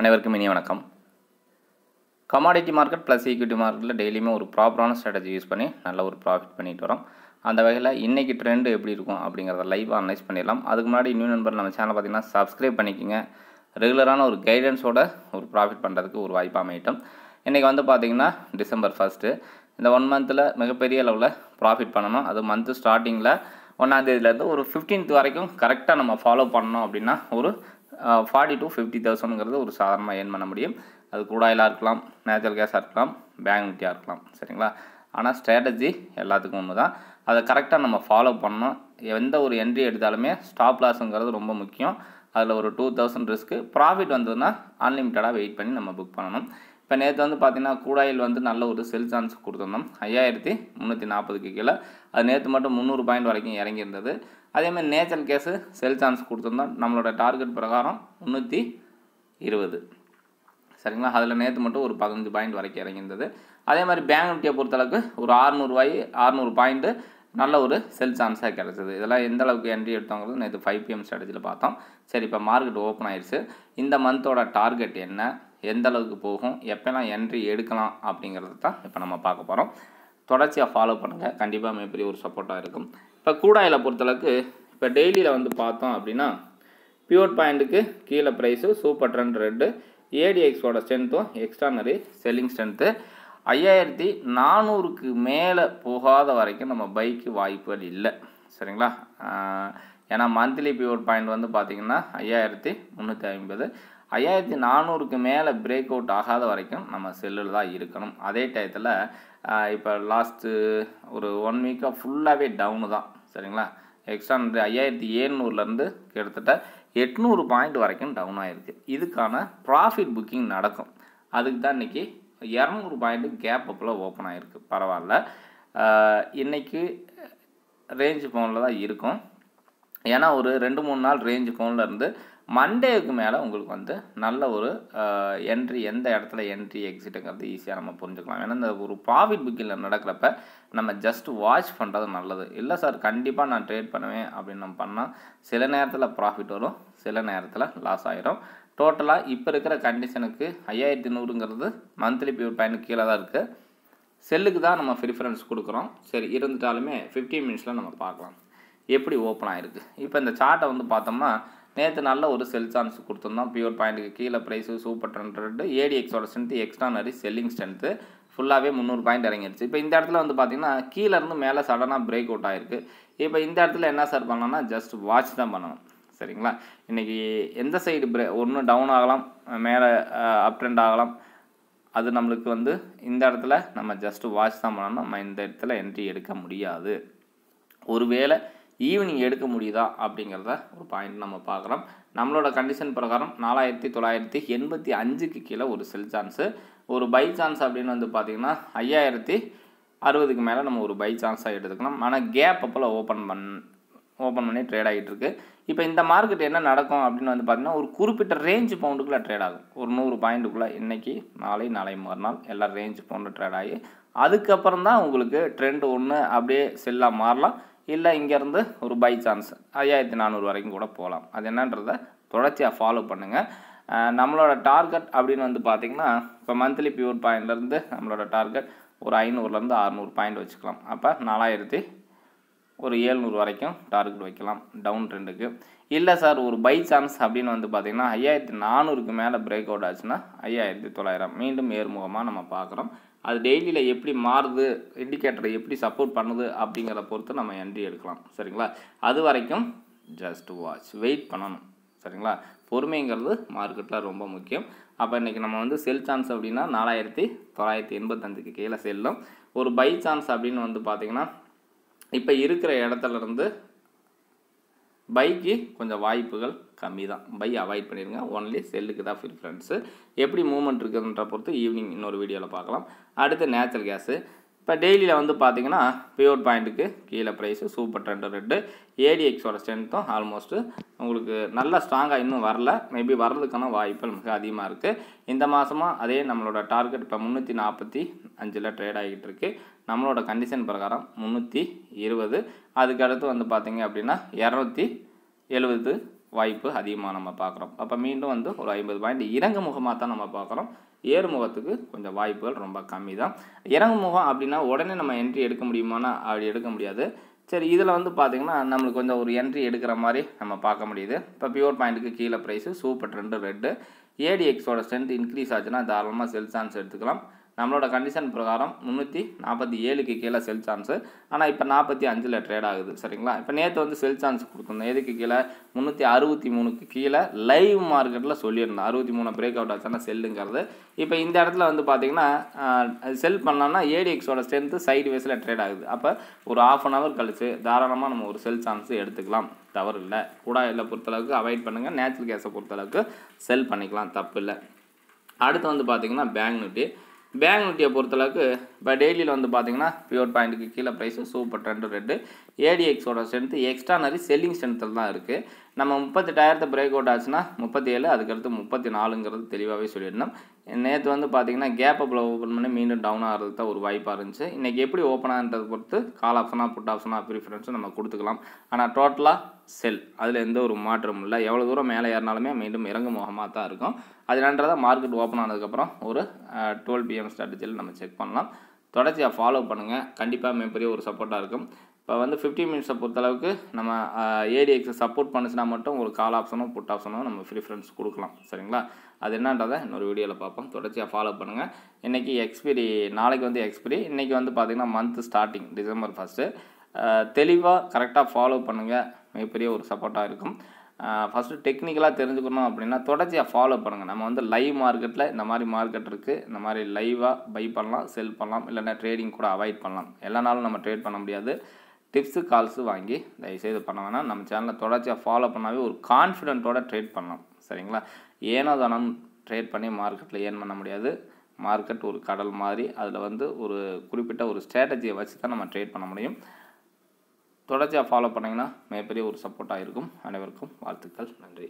அனைவருக்கும் இனிய வணக்கம் கமாடிட்டி மார்க்கெட் ப்ளஸ் ஈக்விட்டி மார்க்கெட்டில் டெய்லியுமே ஒரு ப்ராப்பரான ஸ்ட்ராட்டஜி யூஸ் பண்ணி நல்ல ஒரு ப்ராஃபிட் பண்ணிட்டு வரோம் அந்த வகையில் இன்றைக்கி ட்ரெண்டு எப்படி இருக்கும் அப்படிங்கிறத லைவ் அனலைஸ் பண்ணிடலாம் அதுக்கு முன்னாடி நியூ நண்பர் நம்ம சேனல் பார்த்திங்கன்னா சப்ஸ்கிரைப் பண்ணிக்கோங்க ரெகுலரான ஒரு கைடன்ஸோட ஒரு ப்ராஃபிட் பண்ணுறதுக்கு ஒரு வாய்ப்பு அமையட்டும் இன்றைக்கி வந்து பார்த்திங்கன்னா டிசம்பர் ஃபஸ்ட்டு இந்த ஒன் மந்தில் மிகப்பெரிய அளவில் ப்ராஃபிட் பண்ணணும் அது மந்த்து ஸ்டார்டிங்கில் ஒன்றாந்தேதியிலேருந்து ஒரு ஃபிஃப்டீன்த் வரைக்கும் கரெக்டாக நம்ம ஃபாலோ பண்ணோம் அப்படின்னா ஒரு ஃபார்ட்டி டு ஃபிஃப்டி தௌசண்ட்ங்கிறது ஒரு சாதாரணமாக ஏர்ன் பண்ண முடியும் அது குடாயிலாக இருக்கலாம் நேச்சுரல் கேஸாக இருக்கலாம் பேங்க் நிட்டியாக இருக்கலாம் சரிங்களா ஆனால் ஸ்ட்ராட்டஜி எல்லாத்துக்கும் ஒன்று தான் அதை கரெக்டாக நம்ம ஃபாலோ பண்ணோம் எந்த ஒரு என்ட்ரி எடுத்தாலுமே ஸ்டாப் லாஸுங்கிறது ரொம்ப முக்கியம் அதில் ஒரு டூ தௌசண்ட் ரிஸ்க்கு ப்ராஃபிட் வந்ததுன்னா அன்லிமிட்டடாக வெயிட் பண்ணி நம்ம புக் பண்ணணும் இப்போ நேற்று வந்து பார்த்திங்கன்னா கூடாயில் வந்து நல்ல ஒரு செல் சான்ஸ் கொடுத்துருந்தோம் ஐயாயிரத்தி முந்நூற்றி நாற்பதுக்கு கீழே அது நேற்று மட்டும் முந்நூறு பாயிண்ட் வரைக்கும் இறங்கியிருந்தது அதேமாதிரி நேச்சல் கேஸு செல் சான்ஸ் கொடுத்துருந்தோம் நம்மளோட டார்கெட் பிரகாரம் முந்நூற்றி இருபது சரிங்களா அதில் நேற்று மட்டும் ஒரு பதினஞ்சு பாயிண்ட் வரைக்கும் இறங்கியிருந்தது அதே மாதிரி பேங்க் நிஃப்டியை பொறுத்தளவுக்கு ஒரு ஆறுநூறுவாய் ஆறுநூறு பாயிண்ட்டு நல்ல ஒரு செல் சான்ஸாக கிடச்சிது இதெல்லாம் எந்த அளவுக்கு என்ட்ரி எடுத்தவங்கிறது நேற்று ஃபைவ் பிஎம் ஸ்ட்ராட்டஜியில் பார்த்தோம் சரி இப்போ மார்க்கெட் ஓப்பன் ஆயிடுச்சு இந்த மந்தோட டார்கெட் என்ன எந்த அளவுக்கு போகும் எப்போல்லாம் என்ட்ரி எடுக்கலாம் அப்படிங்கிறது தான் இப்போ நம்ம பார்க்க போகிறோம் தொடர்ச்சியாக ஃபாலோ பண்ணுங்கள் கண்டிப்பாக மிகப்பெரிய ஒரு சப்போர்ட்டாக இருக்கும் இப்போ கூடாயில் பொறுத்தளவுக்கு இப்போ டெய்லியில் வந்து பார்த்தோம் அப்படின்னா பியூர் பாயிண்ட்டுக்கு கீழே ப்ரைஸு சூப்பர் ட்ரெண்ட் ரெட்டு ஏடிஎக்ஸோட ஸ்ட்ரென்த்தும் எக்ஸ்ட்ரானரி செல்லிங் ஸ்ட்ரென்த்து ஐயாயிரத்தி நானூறுக்கு மேலே போகாத வரைக்கும் நம்ம பைக்கு வாய்ப்புகள் இல்லை சரிங்களா ஏன்னா மந்த்லி பியூர் பாயிண்ட் வந்து பார்த்திங்கன்னா ஐயாயிரத்தி முந்நூற்றி ஐம்பது ஐயாயிரத்தி நானூறுக்கு மேலே பிரேக் அவுட் ஆகாத வரைக்கும் நம்ம செல்லில் தான் இருக்கணும் அதே டயத்தில் இப்போ லாஸ்ட்டு ஒரு ஒன் வீக்காக ஃபுல்லாகவே டவுனு தான் சரிங்களா எக்ஸ்ட்ரா ஐயாயிரத்தி ஏழ்நூறுலேருந்து கிட்டத்தட்ட எட்நூறு பாயிண்ட் வரைக்கும் டவுன் ஆகிருக்கு இதுக்கான ப்ராஃபிட் புக்கிங் நடக்கும் அதுக்கு தான் இன்றைக்கி இரநூறு பாயிண்ட்டு கேப் அப்பில் ஓப்பன் ஆகிருக்கு பரவாயில்ல இன்றைக்கி ரேஞ்சு ஃபோனில் தான் இருக்கும் ஏன்னா ஒரு ரெண்டு மூணு நாள் ரேஞ்சு ஃபோனில் இருந்து மண்டேவுக்கு மேலே உங்களுக்கு வந்து நல்ல ஒரு என்ட்ரி எந்த இடத்துல என்ட்ரி எக்ஸிட்டுங்கிறது ஈஸியாக நம்ம புரிஞ்சுக்கலாம் ஏன்னா இந்த ஒரு ப்ராஃபிட் புக்கில் நடக்கிறப்ப நம்ம ஜஸ்ட் வாட்ச் பண்ணுறது நல்லது இல்லை சார் கண்டிப்பாக நான் ட்ரேட் பண்ணுவேன் அப்படின்னு நம்ம பண்ணால் சில நேரத்தில் ப்ராஃபிட் வரும் சில நேரத்தில் லாஸ் ஆகிடும் டோட்டலாக இப்போ இருக்கிற கண்டிஷனுக்கு ஐயாயிரத்தி நூறுங்கிறது மந்த்லி பியூர் பயனுக்கு கீழே தான் இருக்குது செல்லுக்கு தான் நம்ம ப்ரிஃபரன்ஸ் கொடுக்குறோம் சரி இருந்துட்டாலுமே ஃபிஃப்டீன் மினிட்ஸில் நம்ம பார்க்கலாம் எப்படி ஓப்பன் ஆகிருக்கு இப்போ இந்த சார்ட்டை வந்து பார்த்தோம்னா நேற்று நல்ல ஒரு செல் சான்ஸ் கொடுத்துருந்தோம் பியூர் பாயிண்ட்டுக்கு கீழே ப்ரைஸு சூப்பர் ட்ரெண்ட் ஏடி எக்ஸோட ஸ்ட்ரென்த்து எக்ஸ்டர்னரி செல்லிங் ஸ்ட்ரென்த்து ஃபுல்லாகவே முந்நூறு பாயிண்ட் இறங்கிடுச்சு இப்போ இந்த இடத்துல வந்து பார்த்திங்கன்னா கீழேருந்து மேலே சடனாக பிரேக் அவுட் ஆகிருக்கு இப்போ இந்த இடத்துல என்ன சார் பண்ணோன்னா ஜஸ்ட் வாட்ச் தான் பண்ணணும் சரிங்களா இன்றைக்கி எந்த சைடு பிரே ஒன்று டவுன் ஆகலாம் மேலே அப் ட்ரெண்ட் ஆகலாம் அது நம்மளுக்கு வந்து இந்த இடத்துல நம்ம ஜஸ்ட்டு வாட்ச் தான் பண்ணணும் நம்ம இந்த இடத்துல என்ட்ரி எடுக்க முடியாது ஒருவேளை ஈவினிங் எடுக்க முடியுதா அப்படிங்கிறத ஒரு பாயிண்ட் நம்ம பார்க்குறோம் நம்மளோட கண்டிஷன் பிரகாரம் நாலாயிரத்தி தொள்ளாயிரத்தி எண்பத்தி அஞ்சுக்கு கீழே ஒரு செல் சான்ஸு ஒரு பை சான்ஸ் அப்படின்னு வந்து பார்த்திங்கன்னா ஐயாயிரத்தி அறுபதுக்கு மேலே நம்ம ஒரு பை சான்ஸாக எடுத்துக்கணும் ஆனால் கேப் அப்போல்லாம் ஓப்பன் பண் ஓப்பன் பண்ணி ட்ரேட் ஆகிட்டு இப்போ இந்த மார்க்கெட் என்ன நடக்கும் அப்படின்னு வந்து பார்த்திங்கன்னா ஒரு குறிப்பிட்ட ரேஞ்ச் பவுண்டுக்குள்ளே ட்ரேட் ஆகும் ஒரு நூறு பாயிண்ட்டுக்குள்ளே இன்றைக்கி நாளை நாளை மறுநாள் எல்லா ரேஞ்ச் பவுண்டு ட்ரேட் ஆகி அதுக்கப்புறம் தான் உங்களுக்கு ட்ரெண்ட் ஒன்று அப்படியே செல்லாக மாறலாம் இல்லை இங்கேருந்து ஒரு பை சான்ஸ் ஐயாயிரத்தி நானூறு வரைக்கும் கூட போகலாம் அது என்னன்றதை தொடர்ச்சியாக ஃபாலோ பண்ணுங்கள் நம்மளோட டார்கெட் அப்படின்னு வந்து பார்த்திங்கன்னா இப்போ மந்த்லி பியூர் பாயிண்ட்லேருந்து நம்மளோட டார்கெட் ஒரு ஐநூறுலேருந்து அறநூறு பாயிண்ட் வச்சுக்கலாம் அப்போ நாலாயிரத்தி ஒரு ஏழ்நூறு வரைக்கும் டார்கெட் வைக்கலாம் டவுன் ட்ரெண்டுக்கு இல்லை சார் ஒரு பை சான்ஸ் அப்படின்னு வந்து பார்த்தீங்கன்னா ஐயாயிரத்தி நானூறுக்கு மேலே பிரேக் அவுட் ஆச்சுன்னா ஐயாயிரத்தி தொள்ளாயிரம் மீண்டும் ஏறுமுகமாக நம்ம பார்க்குறோம் அது டெய்லியில் எப்படி மாறுது இண்டிகேட்டரை எப்படி சப்போர்ட் பண்ணுது அப்படிங்கிறத பொறுத்து நம்ம என்ட்ரி எடுக்கலாம் சரிங்களா அது வரைக்கும் ஜஸ்ட் வாட்ச் வெயிட் பண்ணணும் சரிங்களா பொறுமைங்கிறது மார்க்கெட்டில் ரொம்ப முக்கியம் அப்போ இன்றைக்கி நம்ம வந்து செல் சான்ஸ் அப்படின்னா நாலாயிரத்தி தொள்ளாயிரத்தி எண்பத்தஞ்சுக்கு கீழே செல்லும் ஒரு பை சான்ஸ் அப்படின்னு வந்து பார்த்திங்கன்னா இப்போ இருக்கிற இடத்துலருந்து பைக்கு கொஞ்சம் வாய்ப்புகள் கம்மி தான் பை அவாய்ட் பண்ணிடுங்க ஒன்லி செல்லுக்கு தான் ஃபிரீ எப்படி மூமெண்ட் இருக்குதுன்ற பொறுத்து ஈவினிங் இன்னொரு வீடியோவில் பார்க்கலாம் அடுத்து நேச்சுரல் கேஸு இப்போ டெய்லியில் வந்து பார்த்தீங்கன்னா பியூர் பாயிண்ட்டுக்கு கீழே ப்ரைஸு சூப்பர் ட்ரெண்ட் ரெட்டு ஏடிஎக்ஸோட ஸ்ட்ரென்த்தும் ஆல்மோஸ்ட்டு உங்களுக்கு நல்லா ஸ்ட்ராங்காக இன்னும் வரல மேபி வர்றதுக்கான வாய்ப்புகள் மிக அதிகமாக இருக்குது இந்த மாதமாக அதே நம்மளோட டார்கெட் இப்போ முந்நூற்றி நாற்பத்தி அஞ்சில் ட்ரேட் ஆகிட்டு இருக்கு நம்மளோட கண்டிஷன் பிரகாரம் முந்நூற்றி இருபது அதுக்கடுத்து வந்து பார்த்தீங்க அப்படின்னா இரநூத்தி எழுபது வாய்ப்பு அதிகமாக நம்ம பார்க்குறோம் அப்போ மீண்டும் வந்து ஒரு ஐம்பது பாயிண்ட் இறங்கு முகமாக தான் நம்ம பார்க்குறோம் ஏறுமுகத்துக்கு கொஞ்சம் வாய்ப்புகள் ரொம்ப கம்மி தான் இறங்கு முகம் அப்படின்னா உடனே நம்ம என்ட்ரி எடுக்க முடியுமானா அப்படி எடுக்க முடியாது சரி இதில் வந்து பார்த்திங்கன்னா நம்மளுக்கு கொஞ்சம் ஒரு என்ட்ரி எடுக்கிற மாதிரி நம்ம பார்க்க முடியுது இப்போ பியூர் பாயிண்ட்டுக்கு கீழே ப்ரைஸு சூப்பர் ரெண்டு ரெட்டு ஏடிஎக்ஸோட ஸ்ட்ரென்த் இன்க்ரீஸ் ஆச்சுன்னா தாராளமாக செல் சான்ஸ் எடுத்துக்கலாம் நம்மளோட கண்டிஷன் பிரகாரம் முந்நூற்றி நாற்பத்தி ஏழுக்கு கீழே செல் சான்ஸு ஆனால் இப்போ நாற்பத்தி அஞ்சில் ட்ரேட் ஆகுது சரிங்களா இப்போ நேற்று வந்து செல் சான்ஸ் கொடுத்துருந்தோம் எதுக்கு கீழே முந்நூற்றி அறுபத்தி மூணுக்கு கீழே லைவ் மார்க்கெட்டில் சொல்லியிருந்தோம் அறுபத்தி மூணு பிரேக் அவுட் ஆச்சுன்னா செல்லுங்கிறது இப்போ இந்த இடத்துல வந்து பார்த்திங்கன்னா செல் பண்ணலாம்னா ஏடிஎக்ஸோட ஸ்ட்ரென்த்து சைடு வேஸில் ட்ரேட் ஆகுது அப்போ ஒரு ஆஃப் அன் ஹவர் கழித்து தாராளமாக நம்ம ஒரு செல் சான்ஸ் எடுத்துக்கலாம் தவறு இல்லை கூடாயில் பொறுத்தளவுக்கு அவாய்ட் பண்ணுங்கள் நேச்சுரல் கேஸை பொறுத்தளவுக்கு செல் பண்ணிக்கலாம் தப்பு இல்லை அடுத்து வந்து பார்த்திங்கன்னா பேங்க் நிஃப்டி பேங்க் நிஃப்டியை பொறுத்தளவுக்கு இப்போ டெய்லியில் வந்து பார்த்தீங்கன்னா பியூர் பாயிண்ட்டுக்கு கீழே ப்ரைஸு சூப்பர் ட்ரெண்டு ரெண்டு ஏடிஎக்ஸோட ஸ்ட்ரென்த்து எக்ஸ்ட்ரானரி செல்லிங் ஸ்ட்ரென்த்தில் தான் இருக்குது நம்ம முப்பத்தெட்டாயிரத்தை பிரேக் அவுட் ஆச்சுன்னா முப்பத்தி ஏழு அதுக்கடுத்து முப்பத்தி நாலுங்கிறது தெளிவாகவே சொல்லிடணும் நேற்று வந்து பார்த்தீங்கன்னா கேப் அப்பில் ஓப்பன் பண்ணி மீண்டும் டவுன் ஆகிறது தான் ஒரு வாய்ப்பாக இருந்துச்சு இன்றைக்கி எப்படி ஓப்பன் ஆகிறதை பொறுத்து கால் ஆப்ஷனாக புட் ஆப்ஷனாக ப்ரிஃபரன்ஸும் நம்ம கொடுத்துக்கலாம் ஆனால் டோட்டலாக செல் அதில் எந்த ஒரு மாற்றமும் இல்லை எவ்வளோ தூரம் மேலே ஏறினாலுமே மீண்டும் இறங்கு முகமாக தான் இருக்கும் அது அதனான்றதை மார்க்கெட் ஓப்பன் ஆனதுக்கப்புறம் ஒரு டுவெல் பிஎம் ஸ்ட்ராட்டஜியில் நம்ம செக் பண்ணலாம் தொடர்ச்சியாக ஃபாலோ பண்ணுங்கள் கண்டிப்பாக மிகப்பெரிய ஒரு சப்போர்ட்டாக இருக்கும் இப்போ வந்து ஃபிஃப்டின் மினிட்ஸை பொறுத்தளவுக்கு நம்ம ஏடிஎக்ஸை சப்போர்ட் பண்ணுச்சுன்னா மட்டும் உங்களுக்கு கால் ஆப்ஷனும் புட் ஆப்ஷனும் நம்ம ப்ரிஃபரன்ஸ் கொடுக்கலாம் சரிங்களா அது என்னன்றதை இன்னொரு வீடியோவில் பார்ப்போம் தொடர்ச்சியாக ஃபாலோ பண்ணுங்கள் இன்றைக்கி எக்ஸ்பிரி நாளைக்கு வந்து எக்ஸ்பிரி இன்றைக்கி வந்து பார்த்திங்கன்னா மந்த் ஸ்டார்டிங் டிசம்பர் ஃபஸ்ட்டு தெளிவாக கரெக்டாக ஃபாலோ பண்ணுங்கள் மிகப்பெரிய ஒரு சப்போர்ட்டாக இருக்கும் ஃபஸ்ட்டு டெக்னிக்கலாக தெரிஞ்சுக்கணும் அப்படின்னா தொடர்ச்சியாக ஃபாலோ பண்ணுங்கள் நம்ம வந்து லைவ் மார்க்கெட்டில் இந்த மாதிரி மார்க்கெட் இருக்குது இந்த மாதிரி லைவாக பை பண்ணலாம் செல் பண்ணலாம் இல்லைன்னா ட்ரேடிங் கூட அவாய்ட் பண்ணலாம் எல்லா நாளும் நம்ம ட்ரேட் பண்ண முடியாது டிப்ஸு கால்ஸு வாங்கி தயவுசெய்து பண்ண வேணாம் நம்ம சேனலை தொடர்ச்சியாக ஃபாலோ பண்ணாவே ஒரு கான்ஃபிடென்ட்டோட ட்ரேட் பண்ணலாம் சரிங்களா ஏனோ தானம் ட்ரேட் பண்ணி மார்க்கெட்டில் ஏன் பண்ண முடியாது மார்க்கெட் ஒரு கடல் மாதிரி அதில் வந்து ஒரு குறிப்பிட்ட ஒரு ஸ்ட்ராட்டஜியை வச்சு தான் நம்ம ட்ரேட் பண்ண முடியும் தொடர்ச்சியாக ஃபாலோ பண்ணிங்கன்னா மிகப்பெரிய ஒரு சப்போர்ட்டாக இருக்கும் அனைவருக்கும் வாழ்த்துக்கள் நன்றி